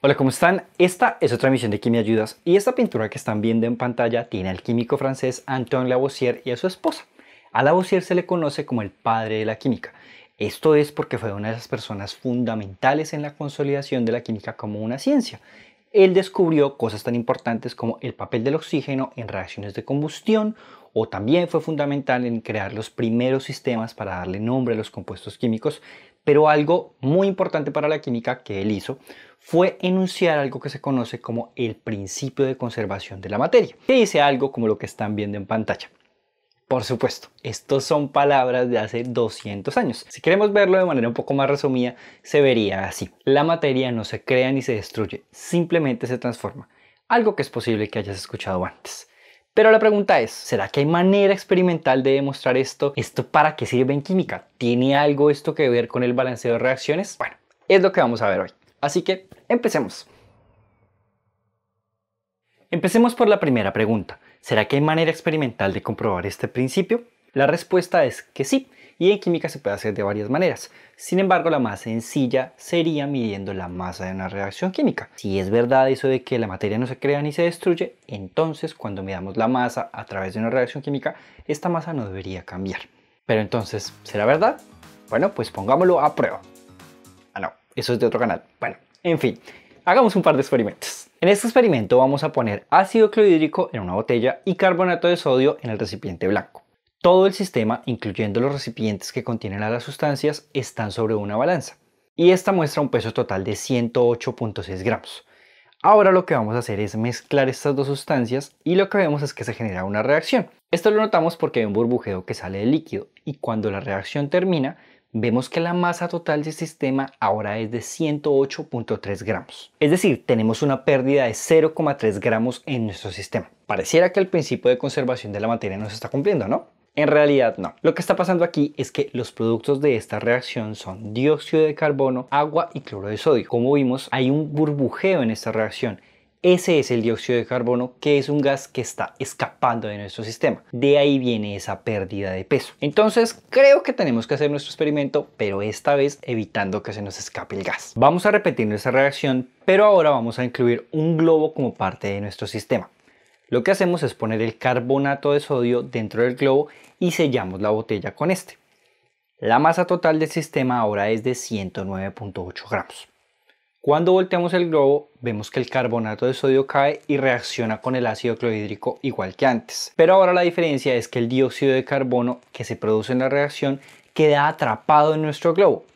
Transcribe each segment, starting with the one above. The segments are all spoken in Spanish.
Hola, ¿cómo están? Esta es otra emisión de Quimia Ayudas y esta pintura que están viendo en pantalla tiene al químico francés Antoine Lavoisier y a su esposa. A Lavoisier se le conoce como el padre de la química. Esto es porque fue una de las personas fundamentales en la consolidación de la química como una ciencia. Él descubrió cosas tan importantes como el papel del oxígeno en reacciones de combustión o también fue fundamental en crear los primeros sistemas para darle nombre a los compuestos químicos pero algo muy importante para la química que él hizo fue enunciar algo que se conoce como el principio de conservación de la materia, que dice algo como lo que están viendo en pantalla. Por supuesto, estos son palabras de hace 200 años. Si queremos verlo de manera un poco más resumida, se vería así. La materia no se crea ni se destruye, simplemente se transforma. Algo que es posible que hayas escuchado antes. Pero la pregunta es, ¿será que hay manera experimental de demostrar esto? ¿Esto para qué sirve en química? ¿Tiene algo esto que ver con el balanceo de reacciones? Bueno, es lo que vamos a ver hoy. Así que, empecemos. Empecemos por la primera pregunta. ¿Será que hay manera experimental de comprobar este principio? La respuesta es que sí y en química se puede hacer de varias maneras. Sin embargo, la más sencilla sería midiendo la masa de una reacción química. Si es verdad eso de que la materia no se crea ni se destruye, entonces cuando midamos la masa a través de una reacción química, esta masa no debería cambiar. Pero entonces, ¿será verdad? Bueno, pues pongámoslo a prueba. Ah, no, eso es de otro canal. Bueno, en fin, hagamos un par de experimentos. En este experimento vamos a poner ácido clorhídrico en una botella y carbonato de sodio en el recipiente blanco. Todo el sistema, incluyendo los recipientes que contienen a las sustancias, están sobre una balanza. Y esta muestra un peso total de 108.6 gramos. Ahora lo que vamos a hacer es mezclar estas dos sustancias y lo que vemos es que se genera una reacción. Esto lo notamos porque hay un burbujeo que sale del líquido y cuando la reacción termina, vemos que la masa total del sistema ahora es de 108.3 gramos. Es decir, tenemos una pérdida de 0,3 gramos en nuestro sistema. Pareciera que el principio de conservación de la materia nos está cumpliendo, ¿no? En realidad no. Lo que está pasando aquí es que los productos de esta reacción son dióxido de carbono, agua y cloro de sodio. Como vimos, hay un burbujeo en esta reacción. Ese es el dióxido de carbono, que es un gas que está escapando de nuestro sistema. De ahí viene esa pérdida de peso. Entonces, creo que tenemos que hacer nuestro experimento, pero esta vez evitando que se nos escape el gas. Vamos a repetir nuestra reacción, pero ahora vamos a incluir un globo como parte de nuestro sistema. Lo que hacemos es poner el carbonato de sodio dentro del globo y sellamos la botella con este. La masa total del sistema ahora es de 109.8 gramos. Cuando volteamos el globo, vemos que el carbonato de sodio cae y reacciona con el ácido clorhídrico igual que antes. Pero ahora la diferencia es que el dióxido de carbono que se produce en la reacción queda atrapado en nuestro globo.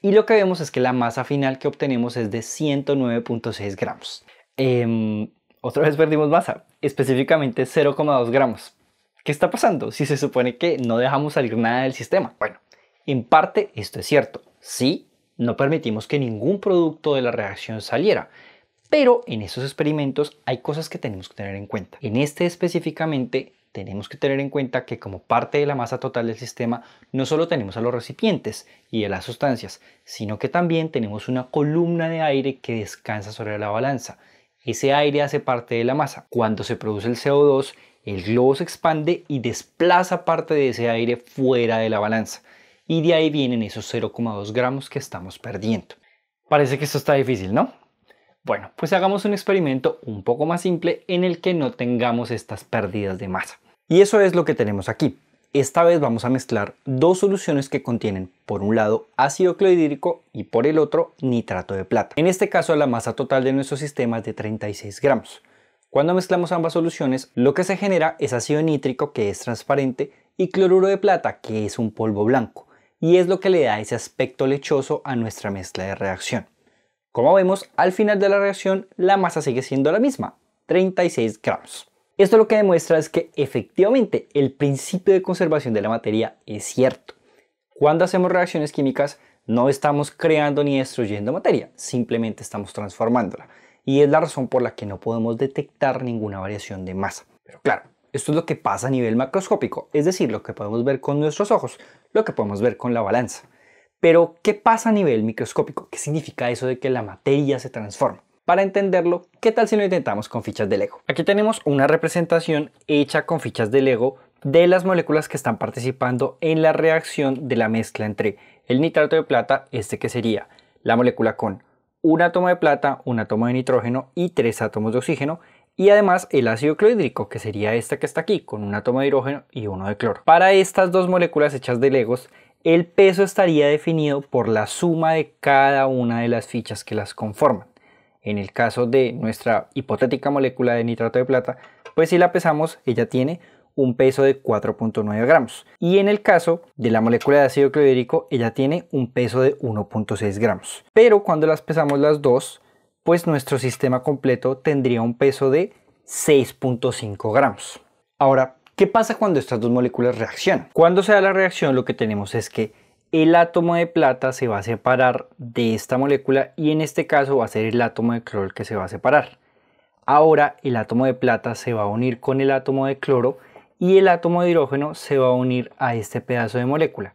Y lo que vemos es que la masa final que obtenemos es de 109.6 gramos. Em, otra vez perdimos masa, específicamente 0,2 gramos. ¿Qué está pasando si se supone que no dejamos salir nada del sistema? Bueno, en parte esto es cierto. Sí, no permitimos que ningún producto de la reacción saliera. Pero en esos experimentos hay cosas que tenemos que tener en cuenta. En este específicamente tenemos que tener en cuenta que como parte de la masa total del sistema no solo tenemos a los recipientes y a las sustancias, sino que también tenemos una columna de aire que descansa sobre la balanza. Ese aire hace parte de la masa. Cuando se produce el CO2, el globo se expande y desplaza parte de ese aire fuera de la balanza. Y de ahí vienen esos 0,2 gramos que estamos perdiendo. Parece que esto está difícil, ¿no? Bueno, pues hagamos un experimento un poco más simple en el que no tengamos estas pérdidas de masa. Y eso es lo que tenemos aquí. Esta vez vamos a mezclar dos soluciones que contienen por un lado ácido clorhídrico y por el otro nitrato de plata. En este caso la masa total de nuestro sistema es de 36 gramos. Cuando mezclamos ambas soluciones lo que se genera es ácido nítrico que es transparente y cloruro de plata que es un polvo blanco y es lo que le da ese aspecto lechoso a nuestra mezcla de reacción. Como vemos al final de la reacción la masa sigue siendo la misma, 36 gramos. Esto lo que demuestra es que efectivamente el principio de conservación de la materia es cierto. Cuando hacemos reacciones químicas no estamos creando ni destruyendo materia, simplemente estamos transformándola. Y es la razón por la que no podemos detectar ninguna variación de masa. Pero claro, esto es lo que pasa a nivel macroscópico, es decir, lo que podemos ver con nuestros ojos, lo que podemos ver con la balanza. Pero, ¿qué pasa a nivel microscópico? ¿Qué significa eso de que la materia se transforma? Para entenderlo, ¿qué tal si lo intentamos con fichas de Lego? Aquí tenemos una representación hecha con fichas de Lego de las moléculas que están participando en la reacción de la mezcla entre el nitrato de plata, este que sería la molécula con un átomo de plata, un átomo de nitrógeno y tres átomos de oxígeno, y además el ácido clorhídrico, que sería esta que está aquí, con un átomo de hidrógeno y uno de cloro. Para estas dos moléculas hechas de Legos, el peso estaría definido por la suma de cada una de las fichas que las conforman. En el caso de nuestra hipotética molécula de nitrato de plata, pues si la pesamos, ella tiene un peso de 4.9 gramos. Y en el caso de la molécula de ácido clorhídrico, ella tiene un peso de 1.6 gramos. Pero cuando las pesamos las dos, pues nuestro sistema completo tendría un peso de 6.5 gramos. Ahora, ¿qué pasa cuando estas dos moléculas reaccionan? Cuando se da la reacción, lo que tenemos es que el átomo de plata se va a separar de esta molécula y en este caso va a ser el átomo de cloro el que se va a separar. Ahora el átomo de plata se va a unir con el átomo de cloro y el átomo de hidrógeno se va a unir a este pedazo de molécula.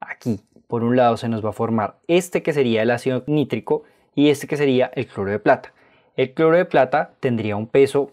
Aquí, por un lado, se nos va a formar este que sería el ácido nítrico y este que sería el cloro de plata. El cloro de plata tendría un peso,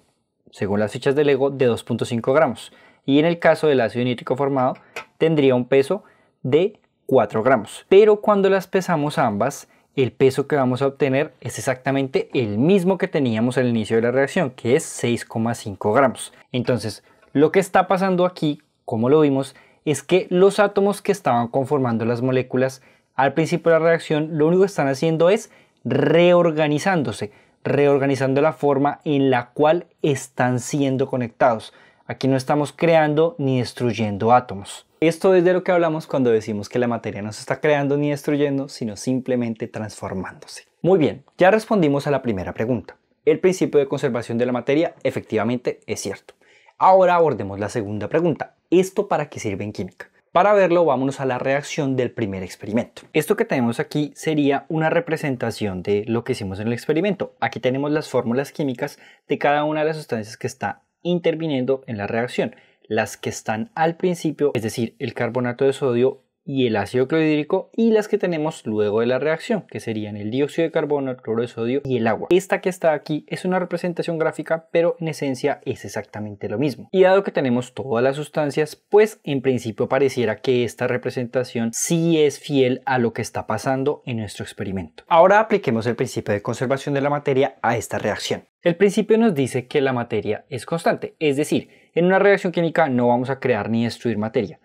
según las fichas del Lego, de 2.5 gramos y en el caso del ácido nítrico formado tendría un peso de 4 gramos. Pero cuando las pesamos ambas, el peso que vamos a obtener es exactamente el mismo que teníamos al inicio de la reacción, que es 6,5 gramos. Entonces, lo que está pasando aquí, como lo vimos, es que los átomos que estaban conformando las moléculas al principio de la reacción, lo único que están haciendo es reorganizándose, reorganizando la forma en la cual están siendo conectados. Aquí no estamos creando ni destruyendo átomos. Esto es de lo que hablamos cuando decimos que la materia no se está creando ni destruyendo, sino simplemente transformándose. Muy bien, ya respondimos a la primera pregunta. El principio de conservación de la materia efectivamente es cierto. Ahora abordemos la segunda pregunta. ¿Esto para qué sirve en química? Para verlo, vámonos a la reacción del primer experimento. Esto que tenemos aquí sería una representación de lo que hicimos en el experimento. Aquí tenemos las fórmulas químicas de cada una de las sustancias que está interviniendo en la reacción las que están al principio, es decir, el carbonato de sodio y el ácido clorhídrico y las que tenemos luego de la reacción, que serían el dióxido de carbono, el cloro de sodio y el agua. Esta que está aquí es una representación gráfica, pero en esencia es exactamente lo mismo. Y dado que tenemos todas las sustancias, pues en principio pareciera que esta representación sí es fiel a lo que está pasando en nuestro experimento. Ahora apliquemos el principio de conservación de la materia a esta reacción. El principio nos dice que la materia es constante, es decir, en una reacción química no vamos a crear ni destruir materia.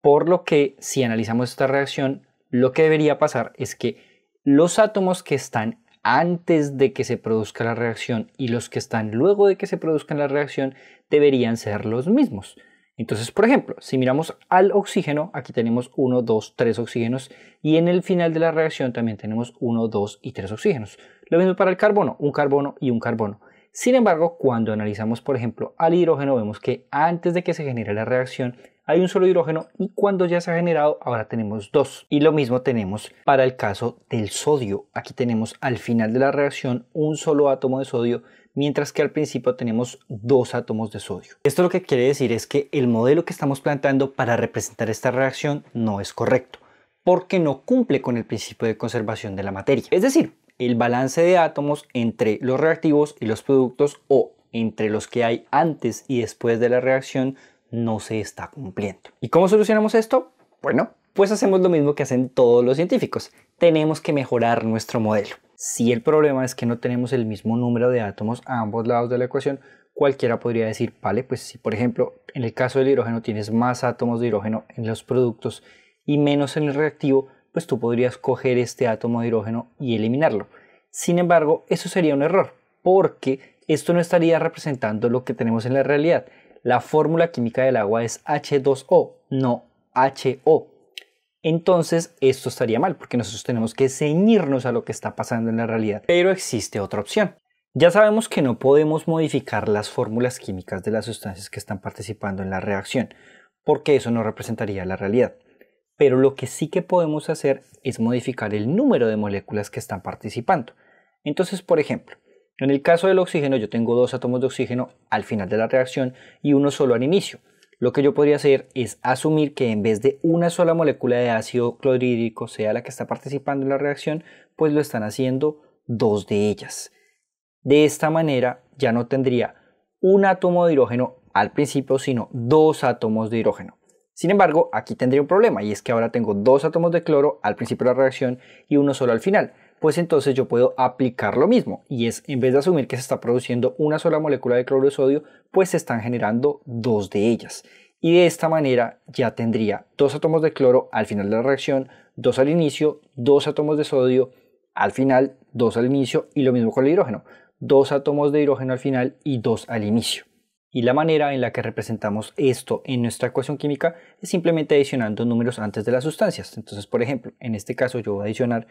Por lo que si analizamos esta reacción, lo que debería pasar es que los átomos que están antes de que se produzca la reacción y los que están luego de que se produzca la reacción deberían ser los mismos. Entonces, por ejemplo, si miramos al oxígeno, aquí tenemos 1, 2, 3 oxígenos y en el final de la reacción también tenemos 1, 2 y 3 oxígenos. Lo mismo para el carbono, un carbono y un carbono. Sin embargo, cuando analizamos, por ejemplo, al hidrógeno, vemos que antes de que se genere la reacción, hay un solo hidrógeno y cuando ya se ha generado ahora tenemos dos. Y lo mismo tenemos para el caso del sodio. Aquí tenemos al final de la reacción un solo átomo de sodio mientras que al principio tenemos dos átomos de sodio. Esto lo que quiere decir es que el modelo que estamos planteando para representar esta reacción no es correcto porque no cumple con el principio de conservación de la materia. Es decir, el balance de átomos entre los reactivos y los productos o entre los que hay antes y después de la reacción no se está cumpliendo. ¿Y cómo solucionamos esto? Bueno, pues hacemos lo mismo que hacen todos los científicos. Tenemos que mejorar nuestro modelo. Si el problema es que no tenemos el mismo número de átomos a ambos lados de la ecuación, cualquiera podría decir, vale, pues si por ejemplo en el caso del hidrógeno tienes más átomos de hidrógeno en los productos y menos en el reactivo, pues tú podrías coger este átomo de hidrógeno y eliminarlo. Sin embargo, eso sería un error, porque esto no estaría representando lo que tenemos en la realidad. La fórmula química del agua es H2O, no HO. Entonces esto estaría mal porque nosotros tenemos que ceñirnos a lo que está pasando en la realidad. Pero existe otra opción. Ya sabemos que no podemos modificar las fórmulas químicas de las sustancias que están participando en la reacción, porque eso no representaría la realidad pero lo que sí que podemos hacer es modificar el número de moléculas que están participando. Entonces, por ejemplo, en el caso del oxígeno, yo tengo dos átomos de oxígeno al final de la reacción y uno solo al inicio. Lo que yo podría hacer es asumir que en vez de una sola molécula de ácido clorhídrico sea la que está participando en la reacción, pues lo están haciendo dos de ellas. De esta manera ya no tendría un átomo de hidrógeno al principio, sino dos átomos de hidrógeno. Sin embargo, aquí tendría un problema y es que ahora tengo dos átomos de cloro al principio de la reacción y uno solo al final. Pues entonces yo puedo aplicar lo mismo y es en vez de asumir que se está produciendo una sola molécula de cloro de sodio, pues se están generando dos de ellas. Y de esta manera ya tendría dos átomos de cloro al final de la reacción, dos al inicio, dos átomos de sodio al final, dos al inicio y lo mismo con el hidrógeno. Dos átomos de hidrógeno al final y dos al inicio. Y la manera en la que representamos esto en nuestra ecuación química es simplemente adicionando números antes de las sustancias. Entonces, por ejemplo, en este caso yo voy a adicionar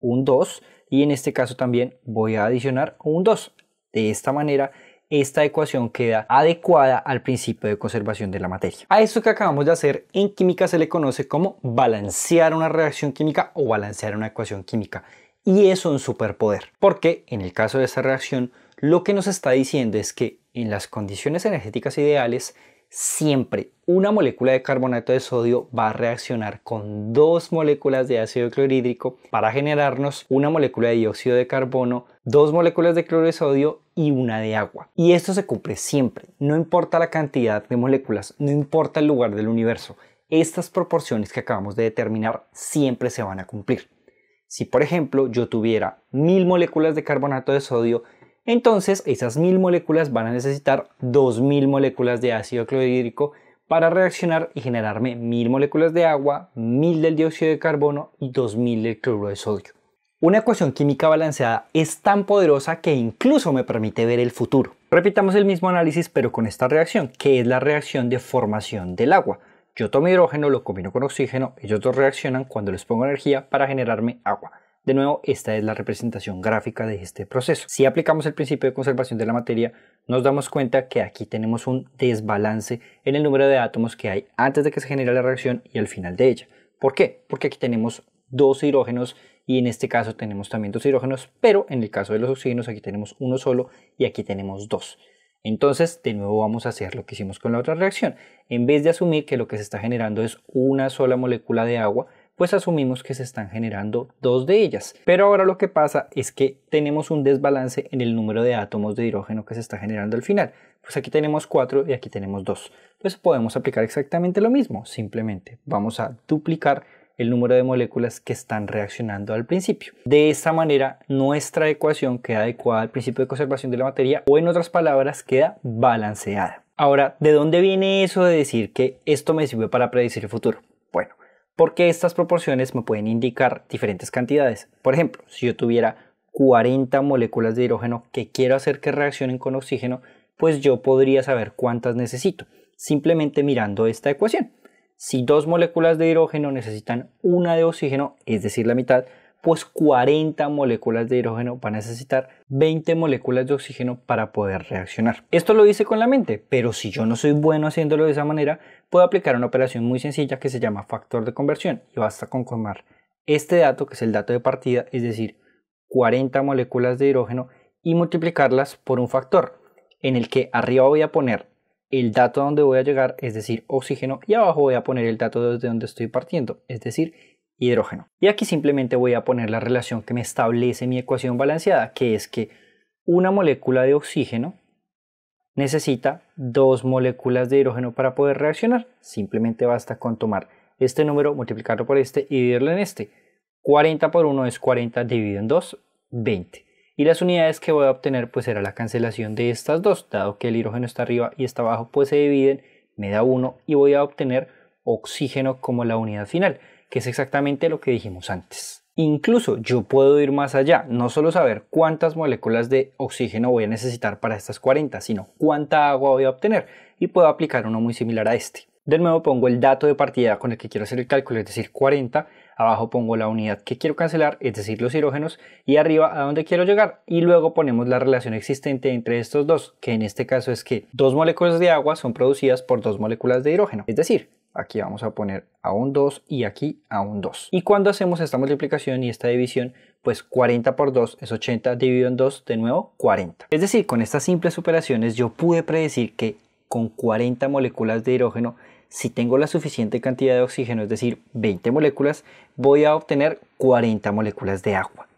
un 2 y en este caso también voy a adicionar un 2. De esta manera esta ecuación queda adecuada al principio de conservación de la materia. A esto que acabamos de hacer en química se le conoce como balancear una reacción química o balancear una ecuación química. Y es un superpoder, porque en el caso de esta reacción lo que nos está diciendo es que en las condiciones energéticas ideales, siempre una molécula de carbonato de sodio va a reaccionar con dos moléculas de ácido clorhídrico para generarnos una molécula de dióxido de carbono, dos moléculas de cloro de sodio y una de agua. Y esto se cumple siempre, no importa la cantidad de moléculas, no importa el lugar del universo, estas proporciones que acabamos de determinar siempre se van a cumplir. Si por ejemplo yo tuviera mil moléculas de carbonato de sodio entonces, esas mil moléculas van a necesitar 2000 moléculas de ácido clorhídrico para reaccionar y generarme mil moléculas de agua, mil del dióxido de carbono y 2000 del cloruro de sodio. Una ecuación química balanceada es tan poderosa que incluso me permite ver el futuro. Repitamos el mismo análisis pero con esta reacción, que es la reacción de formación del agua. Yo tomo hidrógeno, lo combino con oxígeno, ellos dos reaccionan cuando les pongo energía para generarme agua. De nuevo, esta es la representación gráfica de este proceso. Si aplicamos el principio de conservación de la materia, nos damos cuenta que aquí tenemos un desbalance en el número de átomos que hay antes de que se genere la reacción y al final de ella. ¿Por qué? Porque aquí tenemos dos hidrógenos y en este caso tenemos también dos hidrógenos, pero en el caso de los oxígenos aquí tenemos uno solo y aquí tenemos dos. Entonces, de nuevo vamos a hacer lo que hicimos con la otra reacción. En vez de asumir que lo que se está generando es una sola molécula de agua, pues asumimos que se están generando dos de ellas. Pero ahora lo que pasa es que tenemos un desbalance en el número de átomos de hidrógeno que se está generando al final. Pues aquí tenemos cuatro y aquí tenemos dos. Pues podemos aplicar exactamente lo mismo. Simplemente vamos a duplicar el número de moléculas que están reaccionando al principio. De esta manera, nuestra ecuación queda adecuada al principio de conservación de la materia o en otras palabras, queda balanceada. Ahora, ¿de dónde viene eso de decir que esto me sirve para predecir el futuro? porque estas proporciones me pueden indicar diferentes cantidades. Por ejemplo, si yo tuviera 40 moléculas de hidrógeno que quiero hacer que reaccionen con oxígeno, pues yo podría saber cuántas necesito, simplemente mirando esta ecuación. Si dos moléculas de hidrógeno necesitan una de oxígeno, es decir, la mitad, pues 40 moléculas de hidrógeno va a necesitar 20 moléculas de oxígeno para poder reaccionar. Esto lo hice con la mente, pero si yo no soy bueno haciéndolo de esa manera, puedo aplicar una operación muy sencilla que se llama factor de conversión y basta con tomar este dato, que es el dato de partida, es decir, 40 moléculas de hidrógeno y multiplicarlas por un factor en el que arriba voy a poner el dato a donde voy a llegar, es decir, oxígeno, y abajo voy a poner el dato desde donde estoy partiendo, es decir, hidrógeno. Y aquí simplemente voy a poner la relación que me establece mi ecuación balanceada, que es que una molécula de oxígeno necesita dos moléculas de hidrógeno para poder reaccionar. Simplemente basta con tomar este número, multiplicarlo por este y dividirlo en este. 40 por 1 es 40 dividido en 2, 20. Y las unidades que voy a obtener pues será la cancelación de estas dos, dado que el hidrógeno está arriba y está abajo, pues se dividen, me da 1 y voy a obtener oxígeno como la unidad final que es exactamente lo que dijimos antes. Incluso yo puedo ir más allá, no solo saber cuántas moléculas de oxígeno voy a necesitar para estas 40, sino cuánta agua voy a obtener y puedo aplicar uno muy similar a este. De nuevo pongo el dato de partida con el que quiero hacer el cálculo, es decir, 40, abajo pongo la unidad que quiero cancelar, es decir, los hidrógenos, y arriba a dónde quiero llegar, y luego ponemos la relación existente entre estos dos, que en este caso es que dos moléculas de agua son producidas por dos moléculas de hidrógeno, es decir, aquí vamos a poner a un 2 y aquí a un 2. Y cuando hacemos esta multiplicación y esta división, pues 40 por 2 es 80 dividido en 2, de nuevo 40. Es decir, con estas simples operaciones yo pude predecir que con 40 moléculas de hidrógeno, si tengo la suficiente cantidad de oxígeno, es decir, 20 moléculas, voy a obtener 40 moléculas de agua.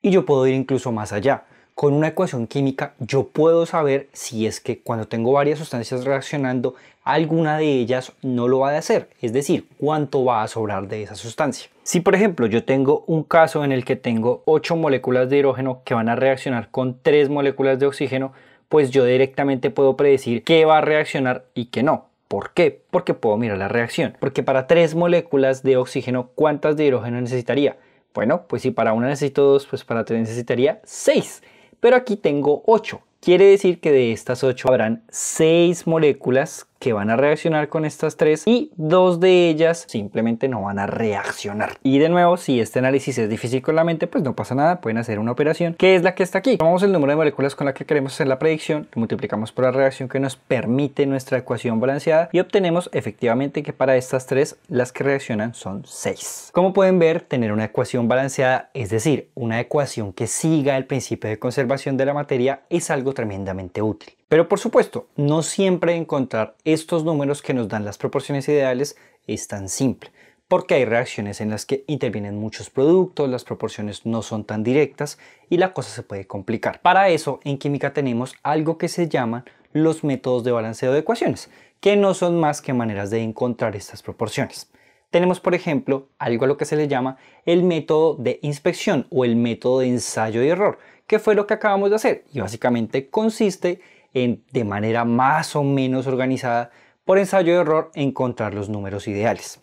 Y yo puedo ir incluso más allá. Con una ecuación química yo puedo saber si es que cuando tengo varias sustancias reaccionando alguna de ellas no lo va a hacer, es decir, cuánto va a sobrar de esa sustancia. Si por ejemplo yo tengo un caso en el que tengo 8 moléculas de hidrógeno que van a reaccionar con 3 moléculas de oxígeno, pues yo directamente puedo predecir qué va a reaccionar y qué no. ¿Por qué? Porque puedo mirar la reacción. Porque para 3 moléculas de oxígeno, ¿cuántas de hidrógeno necesitaría? Bueno, pues si para una necesito 2, pues para 3 necesitaría 6. Pero aquí tengo 8 Quiere decir que de estas 8 habrán 6 moléculas que van a reaccionar con estas tres y dos de ellas simplemente no van a reaccionar. Y de nuevo, si este análisis es difícil con la mente, pues no pasa nada, pueden hacer una operación que es la que está aquí. Tomamos el número de moléculas con la que queremos hacer la predicción, lo multiplicamos por la reacción que nos permite nuestra ecuación balanceada y obtenemos efectivamente que para estas tres las que reaccionan son 6. Como pueden ver, tener una ecuación balanceada, es decir, una ecuación que siga el principio de conservación de la materia, es algo tremendamente útil. Pero por supuesto, no siempre encontrar estos números que nos dan las proporciones ideales es tan simple, porque hay reacciones en las que intervienen muchos productos, las proporciones no son tan directas y la cosa se puede complicar. Para eso, en química tenemos algo que se llaman los métodos de balanceo de ecuaciones, que no son más que maneras de encontrar estas proporciones tenemos por ejemplo algo a lo que se le llama el método de inspección o el método de ensayo y error, que fue lo que acabamos de hacer y básicamente consiste en de manera más o menos organizada por ensayo y error encontrar los números ideales.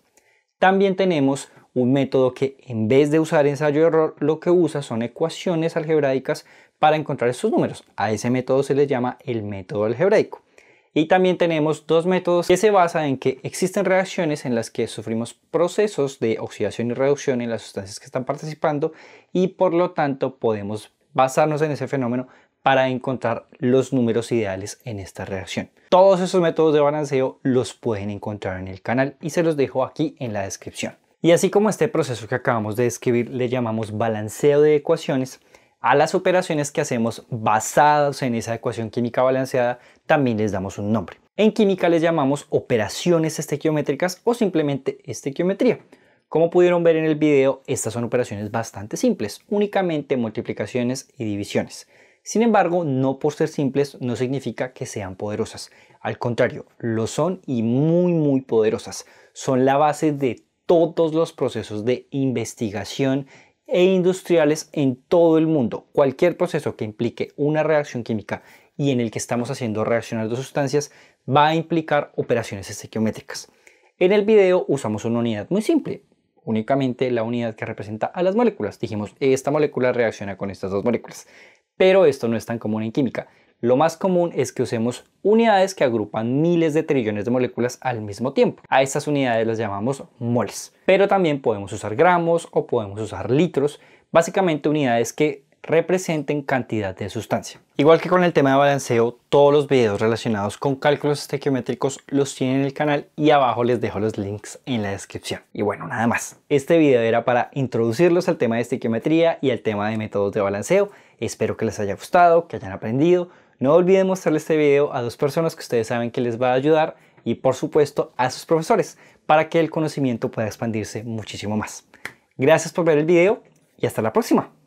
También tenemos un método que en vez de usar ensayo y error lo que usa son ecuaciones algebraicas para encontrar esos números. A ese método se le llama el método algebraico. Y también tenemos dos métodos que se basan en que existen reacciones en las que sufrimos procesos de oxidación y reducción en las sustancias que están participando y por lo tanto podemos basarnos en ese fenómeno para encontrar los números ideales en esta reacción. Todos esos métodos de balanceo los pueden encontrar en el canal y se los dejo aquí en la descripción. Y así como este proceso que acabamos de describir le llamamos balanceo de ecuaciones, a las operaciones que hacemos basadas en esa ecuación química balanceada también les damos un nombre. En química les llamamos operaciones estequiométricas o simplemente estequiometría. Como pudieron ver en el video, estas son operaciones bastante simples, únicamente multiplicaciones y divisiones. Sin embargo, no por ser simples no significa que sean poderosas. Al contrario, lo son y muy muy poderosas. Son la base de todos los procesos de investigación e industriales en todo el mundo. Cualquier proceso que implique una reacción química y en el que estamos haciendo reaccionar dos sustancias va a implicar operaciones estequiométricas. En el video usamos una unidad muy simple, únicamente la unidad que representa a las moléculas. Dijimos, esta molécula reacciona con estas dos moléculas. Pero esto no es tan común en química. Lo más común es que usemos unidades que agrupan miles de trillones de moléculas al mismo tiempo. A estas unidades las llamamos moles, pero también podemos usar gramos o podemos usar litros, básicamente unidades que representen cantidad de sustancia. Igual que con el tema de balanceo, todos los videos relacionados con cálculos estequiométricos los tienen en el canal y abajo les dejo los links en la descripción. Y bueno, nada más. Este video era para introducirlos al tema de estequiometría y al tema de métodos de balanceo. Espero que les haya gustado, que hayan aprendido. No olviden mostrarle este video a dos personas que ustedes saben que les va a ayudar y por supuesto a sus profesores para que el conocimiento pueda expandirse muchísimo más. Gracias por ver el video y hasta la próxima.